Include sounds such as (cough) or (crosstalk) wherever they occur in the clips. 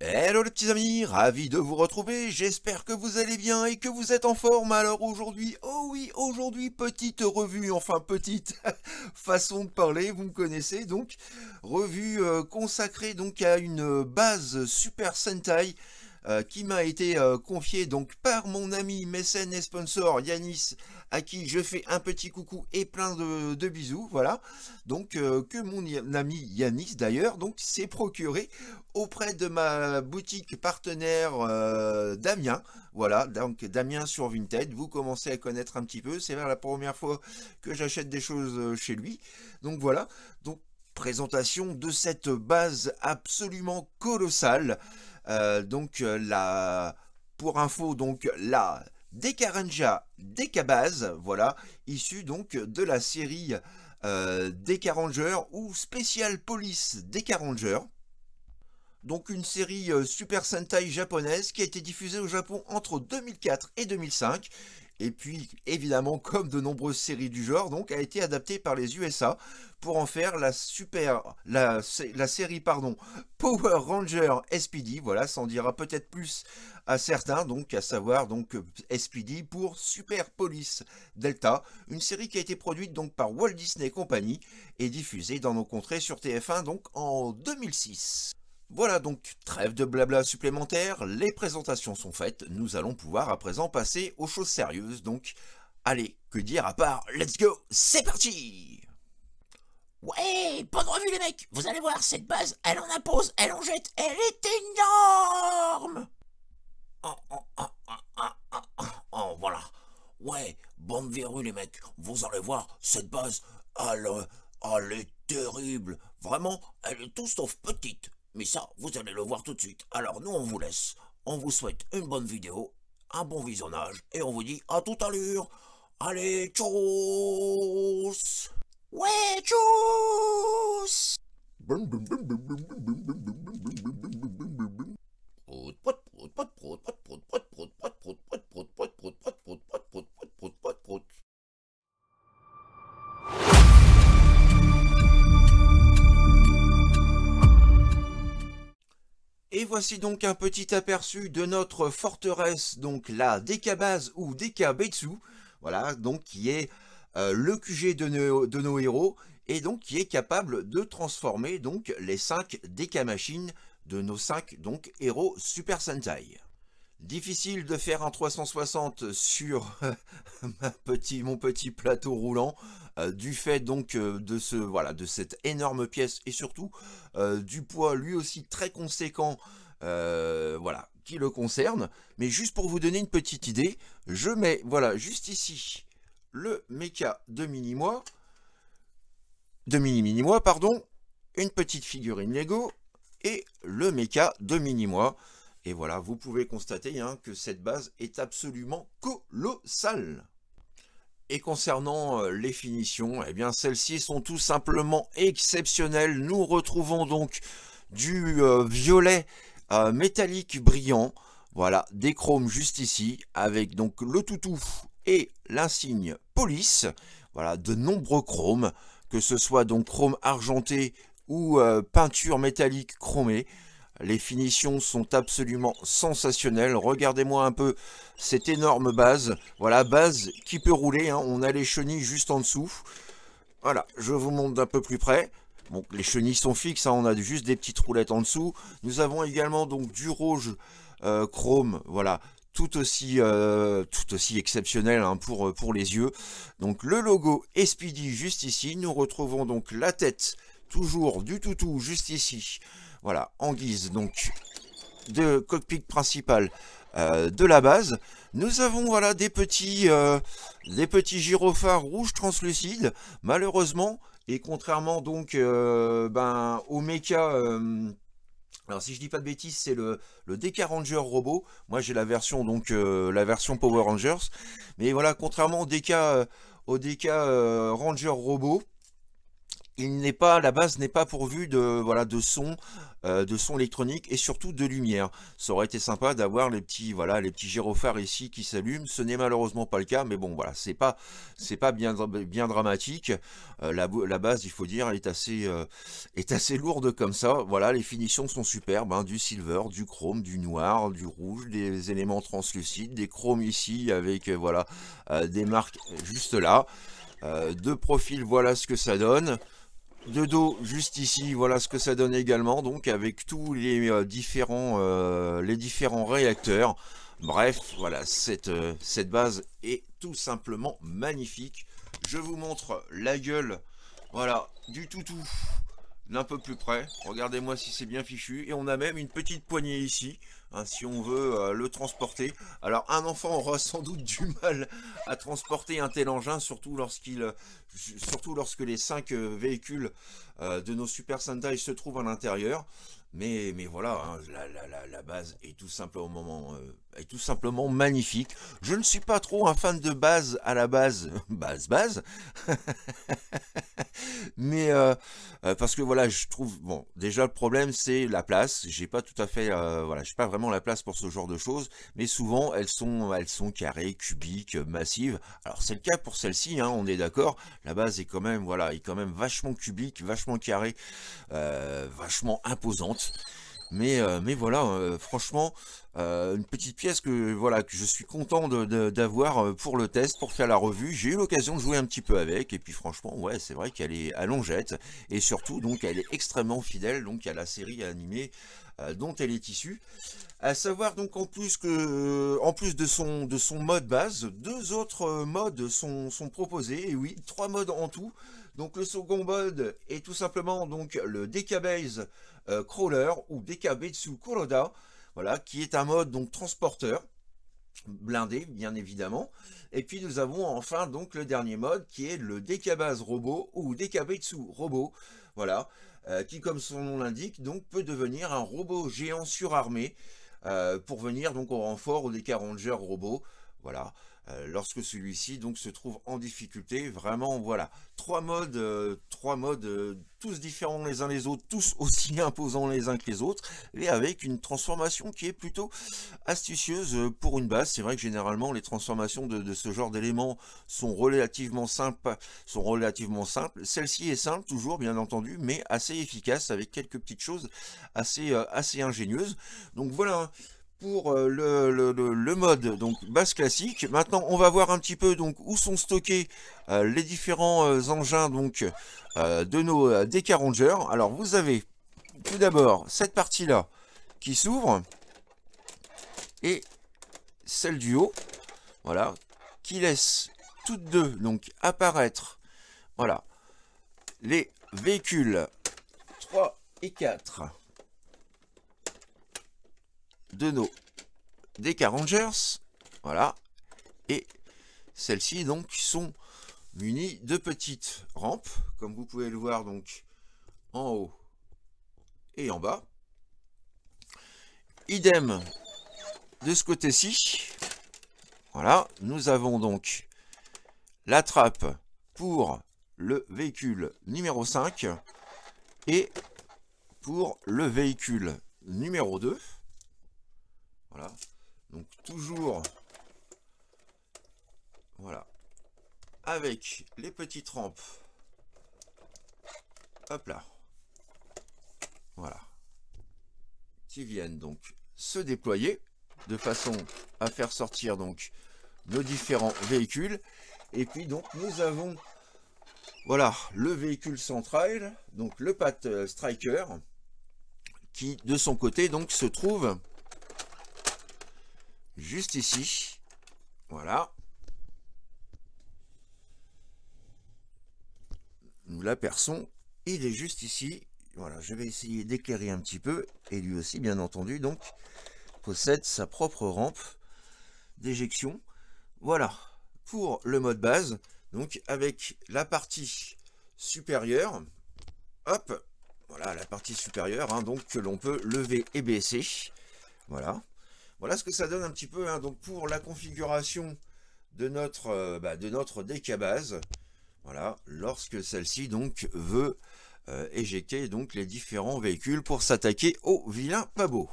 Hello les petits amis, ravi de vous retrouver, j'espère que vous allez bien et que vous êtes en forme. Alors aujourd'hui, oh oui, aujourd'hui, petite revue, enfin petite (laughs) façon de parler, vous me connaissez donc, revue euh, consacrée donc à une base Super Sentai euh, qui m'a été euh, confié donc par mon ami mécène et sponsor Yanis, à qui je fais un petit coucou et plein de, bisous, voilà. Donc euh, que mon ami Yanis d'ailleurs donc s'est procuré auprès de ma boutique partenaire Damien, voilà. Donc Damien sur Vinted, vous commencez à connaître un petit peu. C'est vers la première fois que j'achète des choses chez lui. Donc voilà. Donc présentation de cette base absolument colossale. Euh, donc euh, la, pour info, donc la Dekaranja Dekabaz, voilà, issue donc de la série euh, ou Special Police Ranger. Donc une série euh, Super Sentai japonaise qui a été diffusée au Japon entre 2004 et 2005 et puis évidemment comme de nombreuses séries du genre donc a été adaptée par les USA pour en faire la super la, série pardon Power Ranger SPD voilà ça en dira peut-être plus à certains donc à savoir donc SPD pour Super Police Delta une série qui a été produite donc par Walt Disney Company et diffusée dans nos contrées sur TF1 donc en 2006 voilà donc, trêve de blabla supplémentaire, les présentations sont faites, nous allons pouvoir à présent passer aux choses sérieuses, donc allez, que dire à part, let's go, c'est parti Ouais, bonne revue les mecs, vous allez voir, cette base, elle en impose, elle en jette, elle est énorme oh oh oh, oh, oh, oh, oh voilà, ouais, bonne verrue les mecs, vous allez voir, cette base, elle, euh, elle est terrible, vraiment, elle est tout sauf petite, mais ça, vous allez le voir tout de suite. Alors nous, on vous laisse. On vous souhaite une bonne vidéo, un bon visionnage, et on vous dit à toute allure. Allez, tchuss Ouais, Et voici donc un petit aperçu de notre forteresse, donc la base ou Dekabetsu, voilà, donc qui est euh, le QG de nos, héros, et donc qui est capable de transformer donc les 5 machines de nos 5 donc héros Super Sentai. Difficile de faire un 360 sur euh, (laughs) petit, mon petit plateau roulant, euh, du fait donc euh, de, ce, voilà, de cette énorme pièce et surtout du poids lui aussi très conséquent voilà, qui le concerne. Mais juste pour vous donner une petite idée, je mets voilà juste ici le méca de mini-moi, de mini-mini-moi, pardon, une petite figurine Lego et le méca de mini-moi. Et voilà, vous pouvez constater hein, que cette base est absolument colossale. Et concernant euh, les finitions, eh bien celles-ci sont tout simplement exceptionnelles. Nous retrouvons donc du euh, violet euh, métallique brillant, voilà, des chromes juste ici, avec donc le toutou et l'insigne police, voilà, de nombreux chromes, que ce soit donc chrome argenté ou peinture métallique chromée, les finitions sont absolument sensationnelles. Regardez-moi un peu cette énorme base. Voilà, base qui peut rouler. Hein. On a les chenilles juste en dessous. Voilà, je vous montre d'un peu plus près. les chenilles sont fixes, hein. on a juste des petites roulettes en dessous. Nous avons également donc du rouge euh, chrome, voilà, tout aussi, euh, tout aussi exceptionnel hein, pour, euh, pour les yeux. Donc le logo Speedy juste ici, nous retrouvons donc la tête toujours du toutou juste ici, voilà, en guise donc de cockpit principal euh, de la base. Nous avons voilà des petits, euh, des petits gyrophares rouges translucides, malheureusement, et contrairement donc euh, ben, au mecha... alors si je dis pas de bêtises, c'est le, le DK Ranger robot. Moi j'ai la version donc la version Power Rangers. Mais voilà, contrairement au DK, au DK Ranger robot, il n'est pas, la base n'est pas pourvue de voilà de son, euh, de son électronique et surtout de lumière. Ça aurait été sympa d'avoir les petits voilà les petits gyrophares ici qui s'allument. Ce n'est malheureusement pas le cas, mais bon voilà c'est pas c'est pas bien bien dramatique. Euh, la, base, il faut dire, est assez euh, est assez lourde comme ça. Voilà, les finitions sont superbes, hein, du silver, du chrome, du noir, du rouge, des éléments translucides, des chromes ici avec voilà des marques juste là. de profil, voilà ce que ça donne de dos juste ici voilà ce que ça donne également donc avec tous les euh, différents euh, les différents réacteurs bref voilà cette, euh, cette base est tout simplement magnifique je vous montre la gueule voilà du tout tout d'un peu plus près regardez moi si c'est bien fichu et on a même une petite poignée ici Hein, si on veut euh, le transporter. Alors un enfant aura sans doute du mal à transporter un tel engin, surtout euh, surtout lorsque les cinq euh, véhicules de nos Super Sentai se trouvent à l'intérieur. Mais, mais voilà, hein, la, la, base est tout simple au moment est tout simplement magnifique. Je ne suis pas trop un fan de base à la base, (laughs) base base, (laughs) mais euh, euh, parce que voilà, je trouve bon. Déjà le problème c'est la place. J'ai pas tout à fait euh, voilà, j'ai pas vraiment la place pour ce genre de choses. Mais souvent elles sont elles sont carrées, cubiques, massives. Alors c'est le cas pour celle-ci, hein, on est d'accord. La base est quand même voilà, est quand même vachement cubique, vachement carré, vachement imposante. Euh, mais, voilà, euh, franchement, euh, une petite pièce que voilà je suis content d'avoir pour le test, pour faire la revue. J'ai eu l'occasion de jouer un petit peu avec, et puis franchement, ouais, c'est vrai qu'elle est à et surtout, donc, elle est extrêmement fidèle donc à la série animée dont elle est issue. À savoir donc en plus que en plus de son de son mode base, deux autres modes sont, proposés. Et oui, trois modes en tout. Donc le second mode est tout simplement donc le décabase. Euh, crawler ou Dekabetsu Kuroda, voilà, qui est un mode donc transporteur blindé bien évidemment et puis nous avons enfin donc le dernier mode qui est le Dekabase robot ou Dekabetsu robot voilà euh, qui comme son nom l'indique donc peut devenir un robot géant surarmé euh, pour venir donc au renfort ou Dekaranger Ranger voilà euh, lorsque celui-ci donc se trouve en difficulté. Vraiment, voilà, trois modes, euh, trois modes euh, tous différents les uns les autres, tous (laughs) aussi imposants les uns que les autres, et avec une transformation qui est plutôt astucieuse pour une base. C'est vrai que généralement les transformations de, ce genre d'éléments sont relativement simples, sont relativement simples. Celle-ci est simple toujours, bien entendu, mais assez efficace avec quelques petites choses assez assez ingénieuses. Donc voilà. Hein pour euh, le, mode donc basse classique. Maintenant, on va voir un petit peu donc où sont stockés euh, les différents euh, engins donc de nos DK Rangers. Alors, vous avez tout d'abord cette partie là qui s'ouvre et celle du haut, voilà, qui laisse toutes deux donc apparaître, voilà, les véhicules 3 et 4 de nos Deca Rangers. Voilà. Et celles-ci, donc, sont munies de petites rampes, comme vous pouvez le voir, donc, en haut et en bas. Idem de ce côté-ci. Voilà, nous avons donc la trappe pour le véhicule numéro 5 et pour le véhicule numéro 2. Voilà. Donc toujours, voilà, avec les petites rampes. Hop là. Voilà. Qui viennent donc se déployer de façon à faire sortir donc nos différents véhicules. Et puis donc nous avons voilà le véhicule central, donc le Pat Striker, qui de son côté donc se trouve juste ici. Voilà. Nous l'aperçons. Il est juste ici. Voilà, je vais essayer d'éclairer un petit peu. Et lui aussi, bien entendu, donc, possède sa propre rampe d'éjection. Voilà, pour le mode base. Donc, avec la partie supérieure. Hop, voilà la partie supérieure, hein, donc que l'on peut lever et baisser. Voilà. Voilà ce que ça donne un petit peu. Hein. Donc pour la configuration de notre, décabase euh, de notre voilà, lorsque celle-ci donc veut euh, éjecter donc les différents véhicules pour s'attaquer au vilain Pabot.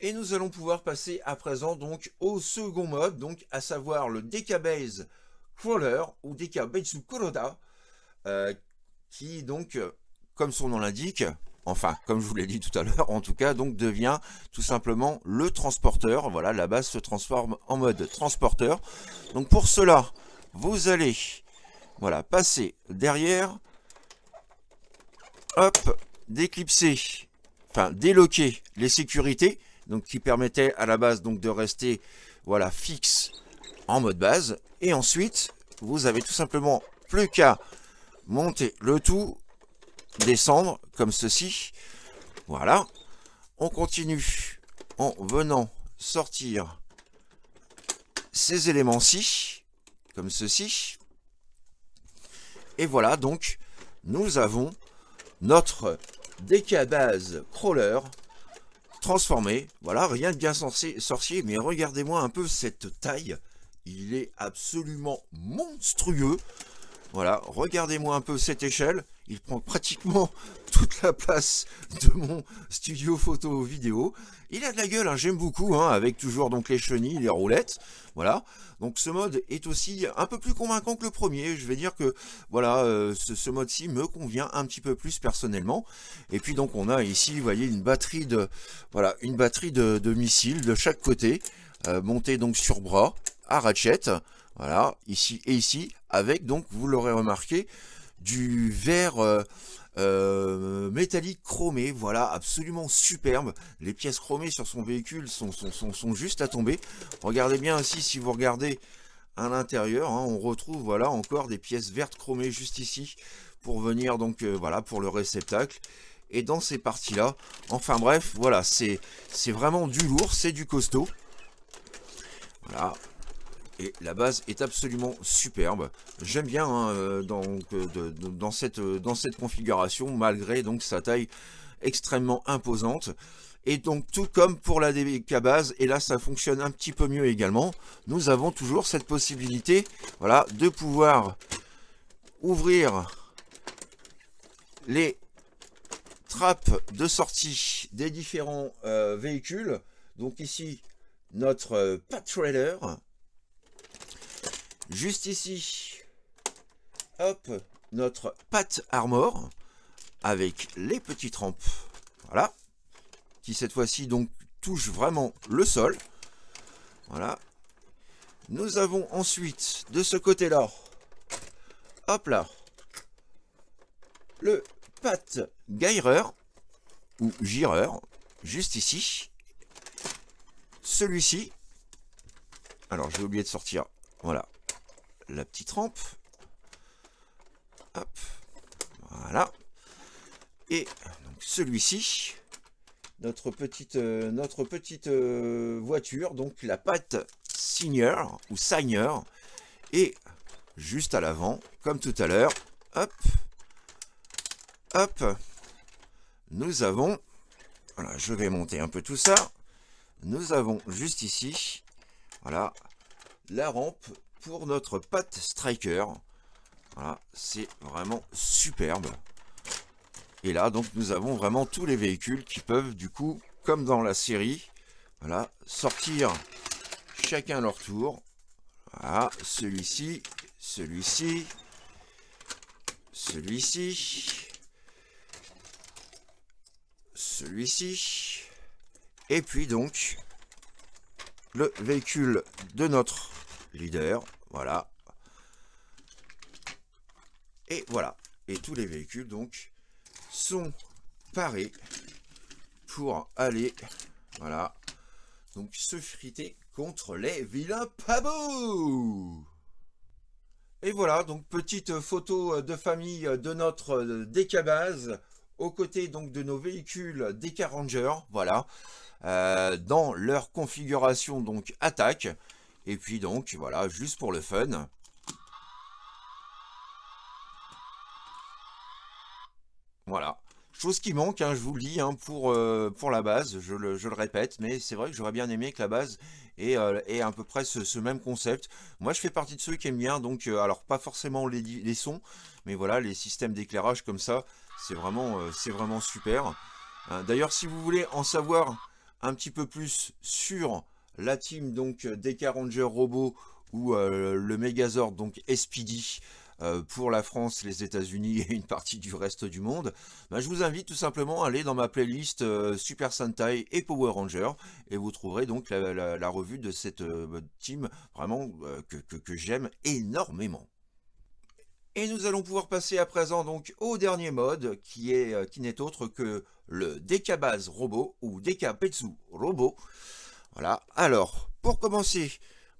Et nous allons pouvoir passer à présent donc au second mode, donc à savoir le décabase Crawler ou décabase Kuroda, euh, qui donc, comme son nom l'indique, enfin, comme je vous l'ai dit tout à l'heure, en tout cas, donc devient tout simplement le transporteur. Voilà, la base se transforme en mode transporteur. Donc pour cela, vous allez, voilà, passer derrière, hop, d'éclipser, enfin, déloquer les sécurités, donc qui permettaient à la base donc de rester, voilà, fixe en mode base. Et ensuite, vous avez tout simplement plus qu'à monter le tout descendre comme ceci. Voilà. On continue en venant sortir ces éléments-ci, comme ceci. Et voilà, donc, nous avons notre décabase crawler transformé. Voilà, rien de bien sorcier, mais regardez-moi un peu cette taille. Il est absolument monstrueux. Voilà, regardez-moi un peu cette échelle. Il prend pratiquement (laughs) toute la place de mon studio photo vidéo. Il a de la gueule, hein, j'aime beaucoup, hein, avec toujours donc les chenilles, les roulettes. Voilà. Donc ce mode est aussi un peu plus convaincant que le premier. Je vais dire que voilà, euh, ce, mode-ci me convient un petit peu plus personnellement. Et puis donc on a ici, vous voyez, une batterie de voilà, une batterie de, missiles de chaque côté, euh, montée donc sur bras à ratchet. Voilà, ici et ici, avec donc, vous l'aurez remarqué, du verre euh, euh, métallique chromé, voilà, absolument superbe. Les pièces chromées sur son véhicule sont, sont, juste à tomber. Regardez bien aussi si vous regardez à l'intérieur, hein, on retrouve voilà encore des pièces vertes chromées juste ici pour venir donc euh, voilà pour le réceptacle. Et dans ces parties-là, enfin bref, voilà, c'est vraiment du lourd, c'est du costaud. Voilà, et la base est absolument superbe. J'aime bien hein, euh, dans, cette, euh, dans cette configuration, malgré donc sa taille extrêmement imposante. Et donc tout comme pour la DBK base, et là ça fonctionne un petit peu mieux également, nous avons toujours cette possibilité voilà, de pouvoir ouvrir les trappes de sortie des différents euh, véhicules. Donc ici, notre euh, Trailer, juste ici, hop, notre pâte armor avec les petites rampes. Voilà. Qui cette fois-ci donc touche vraiment le sol. Voilà. Nous avons ensuite de ce côté-là, hop là, le pâte gaireur ou gireur, juste ici. Celui-ci. Alors j'ai oublié de sortir. Voilà la petite rampe. Hop, voilà. Et donc celui-ci, notre petite, euh, notre petite euh, voiture, donc la pâte Signeur ou Signeur. Et juste à l'avant, comme tout à l'heure, hop, hop, nous avons, voilà, je vais monter un peu tout ça, nous avons juste ici, voilà, la rampe pour notre Pat Striker. Voilà, c'est vraiment superbe. Et là, donc, nous avons vraiment tous les véhicules qui peuvent, du coup, comme dans la série, voilà, sortir chacun leur tour. Voilà, celui-ci, celui-ci, celui-ci, celui-ci, et puis donc, le véhicule de notre leader, voilà. Et voilà, et tous les véhicules donc sont parés pour aller, voilà, donc se friter contre les vilains pabots Et voilà, donc petite photo euh, de famille euh, de notre euh, décabase aux côtés donc de nos véhicules DK Ranger, voilà, dans leur configuration donc attaque. Et puis donc, voilà, juste pour le fun. Voilà. Chose qui manque, hein, je vous le dis, hein, pour, euh, pour la base, je le, répète, mais c'est vrai que j'aurais bien aimé que la base ait, euh, à peu près ce, même concept. Moi, je fais partie de ceux qui aiment bien, donc, euh, alors pas forcément les, les, sons, mais voilà, les systèmes d'éclairage comme ça, c'est vraiment, c'est vraiment super. Hein, d'ailleurs, si vous voulez en savoir un petit peu plus sur la team donc euh, des Ranger Robot ou euh, le Megazord donc SPD euh, pour la France, les États-Unis et une partie du reste du monde, bah, je vous invite tout simplement à aller dans ma playlist Super Sentai et Power Ranger et vous trouverez donc la, revue de cette team vraiment que, j'aime énormément. Et nous allons pouvoir passer à présent donc au dernier mode qui est qui n'est autre que le Dekabase Robo ou Dekapetsu Robot. Voilà. Alors, pour commencer,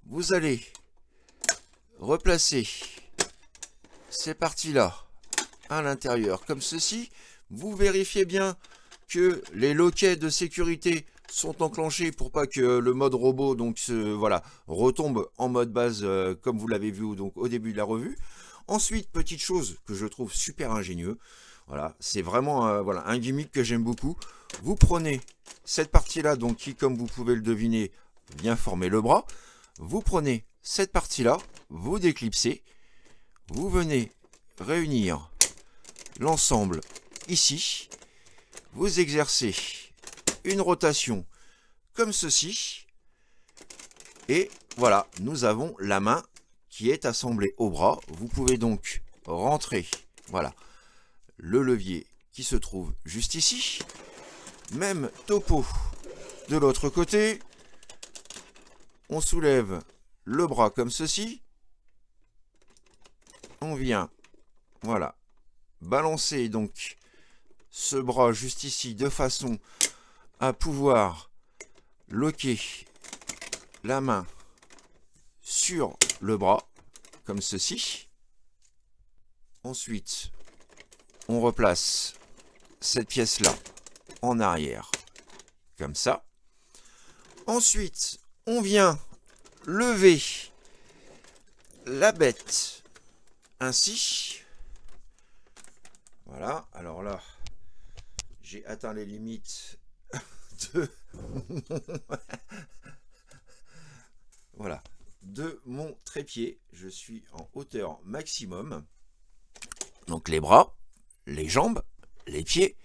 vous allez replacer ces parties-là à l'intérieur, comme ceci. Vous vérifiez bien que les loquets de sécurité sont enclenchés pour pas que le mode robot donc voilà, retombe en mode base euh, comme vous l'avez vu donc au début de la revue. Ensuite, petite chose que je trouve super ingénieux, voilà, c'est vraiment euh, voilà, un gimmick que j'aime beaucoup. Vous prenez cette partie-là, donc qui, comme vous pouvez le deviner, vient former le bras. Vous prenez cette partie-là, vous déclipsez, vous venez réunir l'ensemble ici, vous exercez une rotation comme ceci, et voilà, nous avons la main qui est assemblée au bras. Vous pouvez donc rentrer, voilà, le levier qui se trouve juste ici, même topo. De l'autre côté, on soulève le bras comme ceci. On vient, voilà, balancer donc ce bras juste ici de façon à pouvoir loquer la main sur le bras, comme ceci. Ensuite, on replace cette pièce-là arrière. Comme ça. Ensuite, on vient lever la bête ainsi. Voilà, alors là, j'ai atteint les limites (laughs) de (laughs) voilà, de mon trépied. Je suis en hauteur maximum. Donc les bras, les jambes, les pieds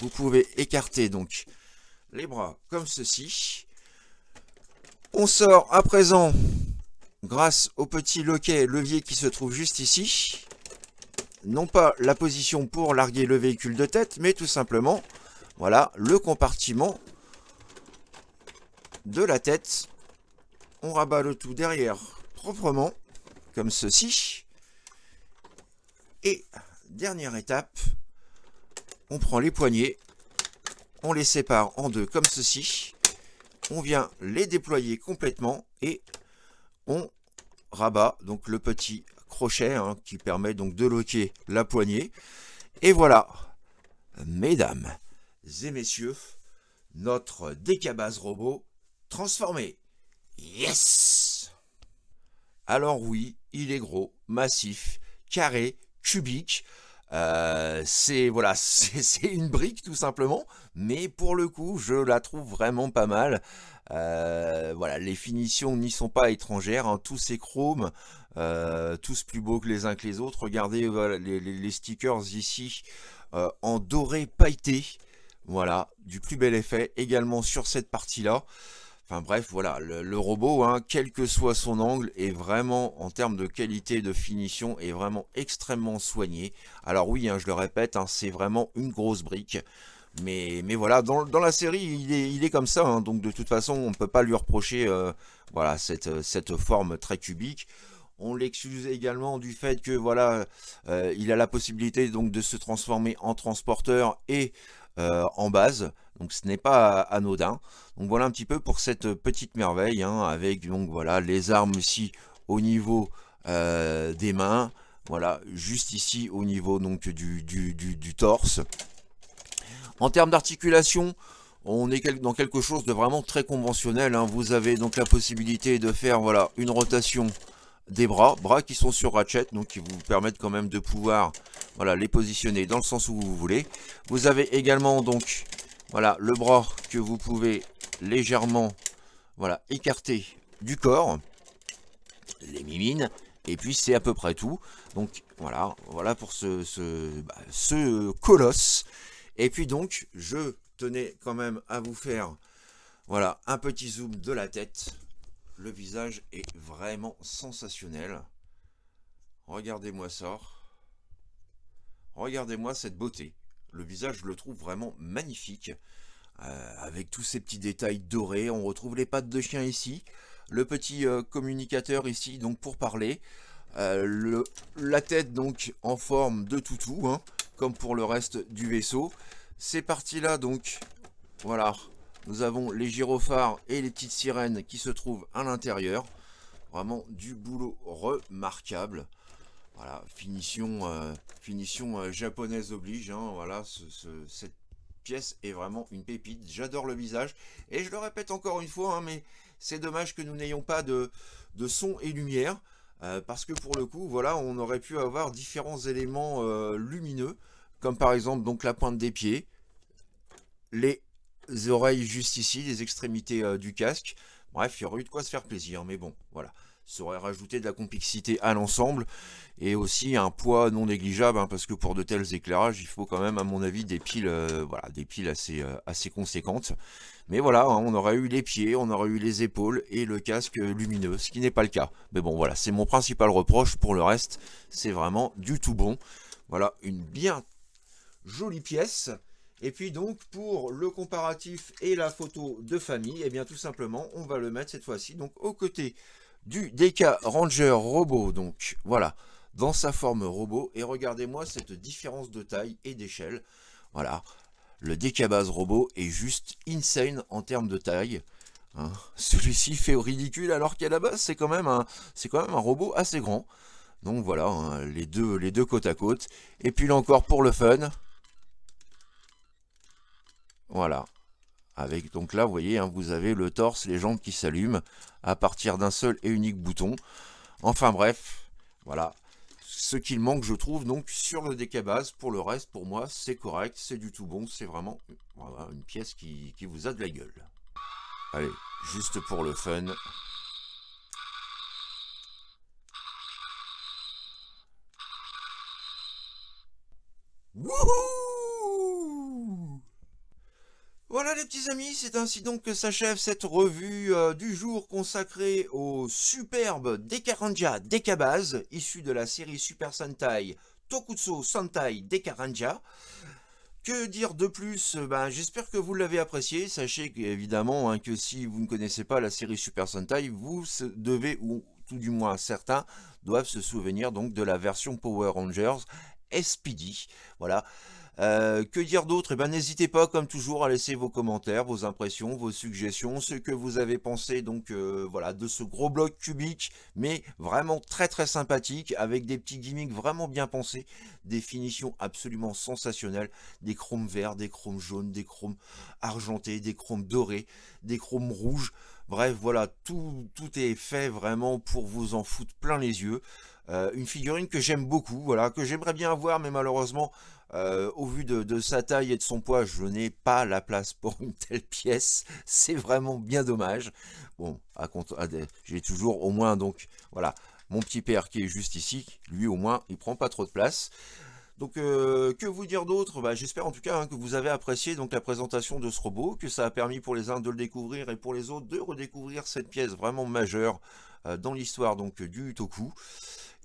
vous pouvez écarter donc les bras comme ceci. On sort à présent, grâce au petit loquet levier qui se trouve juste ici, non pas la position pour larguer le véhicule de tête, mais tout simplement, voilà, le compartiment de la tête. On rabat le tout derrière proprement, comme ceci. Et dernière étape, on prend les poignées, on les sépare en deux comme ceci, on vient les déployer complètement et on rabat donc le petit crochet hein, qui permet donc de loquer la poignée. Et voilà, mesdames et messieurs, notre décabase robot transformé. Yes Alors oui, il est gros, massif, carré, cubique, euh, c'est voilà, (laughs) c'est une brique tout simplement, mais pour le coup, je la trouve vraiment pas mal. Euh, voilà, les finitions n'y sont pas étrangères, hein. tous ces chromes, euh, tous plus beaux que les uns que les autres. Regardez les, les, stickers ici en doré pailleté, voilà, du plus bel effet également sur cette partie-là. Enfin bref, voilà, le, robot, hein, quel que soit son angle, est vraiment, en termes de qualité de finition, est vraiment extrêmement soigné. Alors oui, hein, je le répète, hein, c'est vraiment une grosse brique. Mais, mais voilà, dans, la série, il est, il est comme ça. donc de toute façon, on ne peut pas lui reprocher euh, voilà, cette, cette forme très cubique. On l'excuse également du fait que voilà, euh, il a la possibilité donc de se transformer en transporteur et euh, en base. Donc ce n'est pas anodin. Donc voilà un petit peu pour cette petite merveille hein, avec donc voilà les armes ici au niveau euh, des mains. Voilà, juste ici au niveau donc du, du, du, torse. En termes d'articulation, on est dans quelque chose de vraiment très conventionnel. Hein. Vous avez donc la possibilité de faire voilà une rotation des bras, bras qui sont sur ratchet, donc qui vous permettent quand même de pouvoir voilà, les positionner dans le sens où vous voulez. Vous avez également donc voilà, le bras que vous pouvez légèrement voilà, écarter du corps, les mimines, et puis c'est à peu près tout. Donc voilà, voilà pour ce, ce, bah, colosse. Et puis donc, je tenais quand même à vous faire voilà, un petit zoom de la tête. Le visage est vraiment sensationnel. Regardez-moi ça. Regardez-moi cette beauté. Le visage, je le trouve vraiment magnifique. Euh, avec tous ces petits détails dorés, on retrouve les pattes de chien ici. Le petit euh, communicateur ici, donc pour parler. Euh, la tête donc en forme de toutou, hein, comme pour le reste du vaisseau. Ces parties-là donc, voilà, nous avons les gyrophares et les petites sirènes qui se trouvent à l'intérieur. Vraiment du boulot remarquable. Voilà, finition, euh, finition euh, japonaise oblige. Hein, voilà, cette pièce est vraiment une pépite. J'adore le visage. Et je le répète encore une fois, hein, mais c'est dommage que nous n'ayons pas de, de, son et lumière. Euh, parce que pour le coup, voilà, on aurait pu avoir différents éléments lumineux. Comme par exemple donc la pointe des pieds, les oreilles juste ici, les extrémités du casque. Bref, il y aurait eu de quoi se faire plaisir. Mais bon, voilà. Ça aurait rajouté de la complexité à l'ensemble et aussi un poids non négligeable hein, parce que pour de tels éclairages, il faut quand même, à mon avis, des piles, euh, voilà, des piles assez, euh, assez conséquentes. Mais voilà, hein, on aurait eu les pieds, on aurait eu les épaules et le casque lumineux, ce qui n'est pas le cas. Mais bon, voilà, c'est mon principal reproche. Pour le reste, c'est vraiment du tout bon. Voilà, une bien jolie pièce. Et puis donc pour le comparatif et la photo de famille, et eh bien tout simplement on va le mettre cette fois-ci donc aux côtés du DK Ranger Robot, donc voilà, dans sa forme robot. Et regardez-moi cette différence de taille et d'échelle. Voilà, le DK Base Robot est juste insane en termes de taille. Hein. Celui-ci fait ridicule alors qu'à la base c'est quand, même un, quand même un robot assez grand. Donc voilà, hein, les, deux, les deux côte à côte. Et puis là encore pour le fun. Voilà, avec, donc là, vous voyez, hein, vous avez le torse, les jambes qui s'allument à partir d'un seul et unique bouton. Enfin bref, voilà. Ce qu'il manque, je trouve, donc sur le décabase. Pour le reste, pour moi, c'est correct, c'est du tout bon. C'est vraiment une pièce qui, qui vous a de la gueule. Allez, juste pour le fun. Wouhou voilà les petits amis, c'est ainsi donc que s'achève cette revue euh, du jour consacrée au superbe Dekaranja Dekabase, issu de la série Super Sentai Tokutsu Sentai Dekaranja. Que dire de plus ben, J'espère que vous l'avez apprécié. Sachez évidemment hein, que si vous ne connaissez pas la série Super Sentai, vous devez, ou tout du moins certains, doivent se souvenir donc de la version Power Rangers SPD. Voilà. Euh, que dire d'autre eh ben, n'hésitez pas, comme toujours, à laisser vos commentaires, vos impressions, vos suggestions, ce que vous avez pensé donc euh, voilà de ce gros bloc cubique, mais vraiment très très sympathique, avec des petits gimmicks vraiment bien pensés, des finitions absolument sensationnelles, des chromes verts, des chromes jaunes, des chromes argentés, des chromes dorés, des chromes rouges. Bref, voilà, tout, tout est fait vraiment pour vous en foutre plein les yeux. Euh, une figurine que j'aime beaucoup, voilà, que j'aimerais bien avoir, mais malheureusement, euh, au vu de, sa taille et de son poids, je n'ai pas la place pour une telle pièce. (laughs) C'est vraiment bien dommage. Bon, à, j'ai toujours au moins, donc voilà, mon petit père qui est juste ici, lui au moins, il prend pas trop de place. Donc euh, que vous dire d'autre bah, J'espère en tout cas hein, que vous avez apprécié donc la présentation de ce robot, que ça a permis pour les uns de le découvrir et pour les autres de redécouvrir cette pièce vraiment majeure euh, dans l'histoire donc du Toku.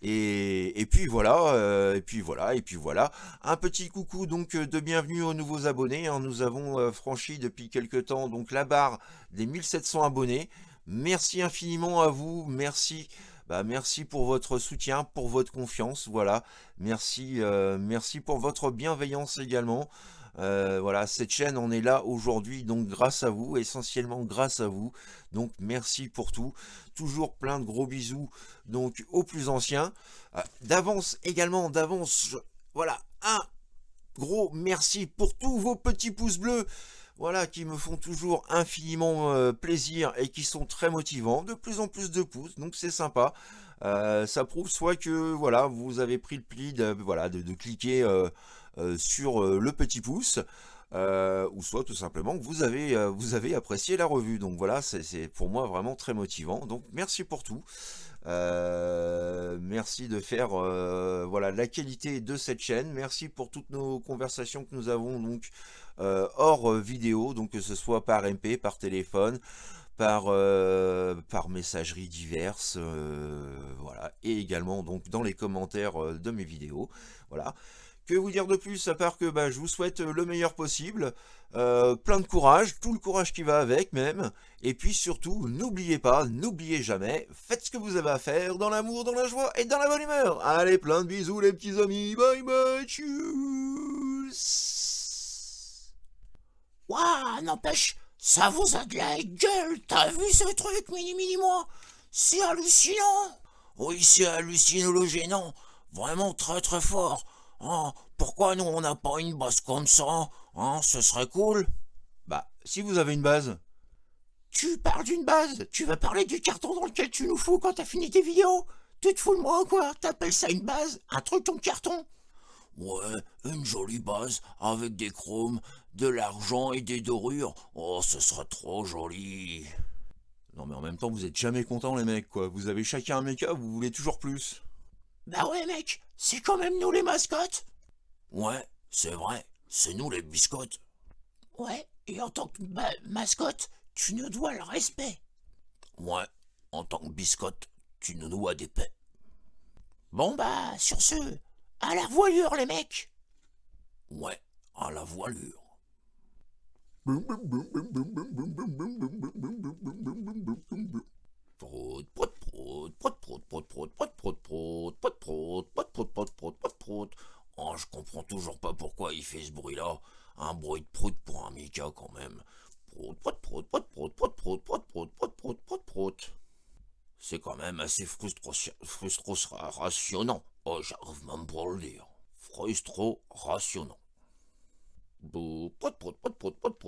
Et, puis voilà, euh, et puis voilà, et puis voilà. Un petit coucou donc euh, de bienvenue aux nouveaux abonnés. Hein. Nous avons euh, franchi depuis quelques temps donc la barre des 1700 abonnés. Merci infiniment à vous, merci. Bah, merci pour votre soutien, pour votre confiance, voilà. Merci, merci pour votre bienveillance également. Euh, voilà, cette chaîne, on est là aujourd'hui, donc grâce à vous, essentiellement grâce à vous. Donc merci pour tout. Toujours plein de gros bisous, donc aux plus anciens. Euh, d'avance également, d'avance, voilà, un gros merci pour tous vos petits pouces bleus voilà, qui me font toujours infiniment euh, plaisir et qui sont très motivants. De plus en plus de pouces, donc c'est sympa. ça prouve soit que voilà, vous avez pris le pli de, voilà, de, cliquer euh, sur euh, le petit pouce. Euh, ou soit tout simplement que vous avez, vous avez apprécié la revue. Donc voilà, c'est pour moi vraiment très motivant. Donc merci pour tout. merci de faire voilà la qualité de cette chaîne. Merci pour toutes nos conversations que nous avons donc hors vidéo, donc que ce soit par MP, par téléphone, par, par messagerie diverse, voilà, et également donc dans les commentaires de mes vidéos. Voilà. Que vous dire de plus à part que bah, je vous souhaite euh, le meilleur possible, euh, plein de courage, tout le courage qui va avec même, et puis surtout, n'oubliez pas, n'oubliez jamais, faites ce que vous avez à faire dans l'amour, dans la joie et dans la bonne humeur. Allez, plein de bisous les petits amis, bye bye, tchuss n'empêche, ça vous a de la gueule, t'as vu ce truc, mini mini moi C'est hallucinant Oui, c'est non vraiment très très fort Oh, pourquoi nous on n'a pas une base comme ça hein, ce serait cool Bah, si vous avez une base. Tu parles d'une base Tu veux parler du carton dans lequel tu nous fous quand t'as fini tes vidéos Tu te fous de moi ou quoi T'appelles ça une base Un truc ton carton Ouais, une jolie base, avec des chromes, de l'argent et des dorures. Oh, ce serait trop joli. Non mais en même temps, vous êtes jamais contents les mecs, quoi. Vous avez chacun un make-up, vous voulez toujours plus. Bah ouais mec, c'est quand même nous les mascottes Ouais, c'est vrai, c'est nous les biscottes. Ouais, et en tant que mascotte, tu nous dois le respect. Ouais, en tant que biscotte, tu nous dois des paix. Bon bah, sur ce, à la voilure les mecs Ouais, à la voilure. (laughs) prot, prot, prot, prot, prot, prot, prot, Oh, je comprends toujours pas pourquoi il fait ce bruit-là. Un bruit de prout pour un Mika quand même. Prot, prot, prot, prot, C'est quand même assez frustro-rationnant. Oh, j'arrive même pas à le dire. Frustro-rationnant. Pote, pote, prot, prot, prot,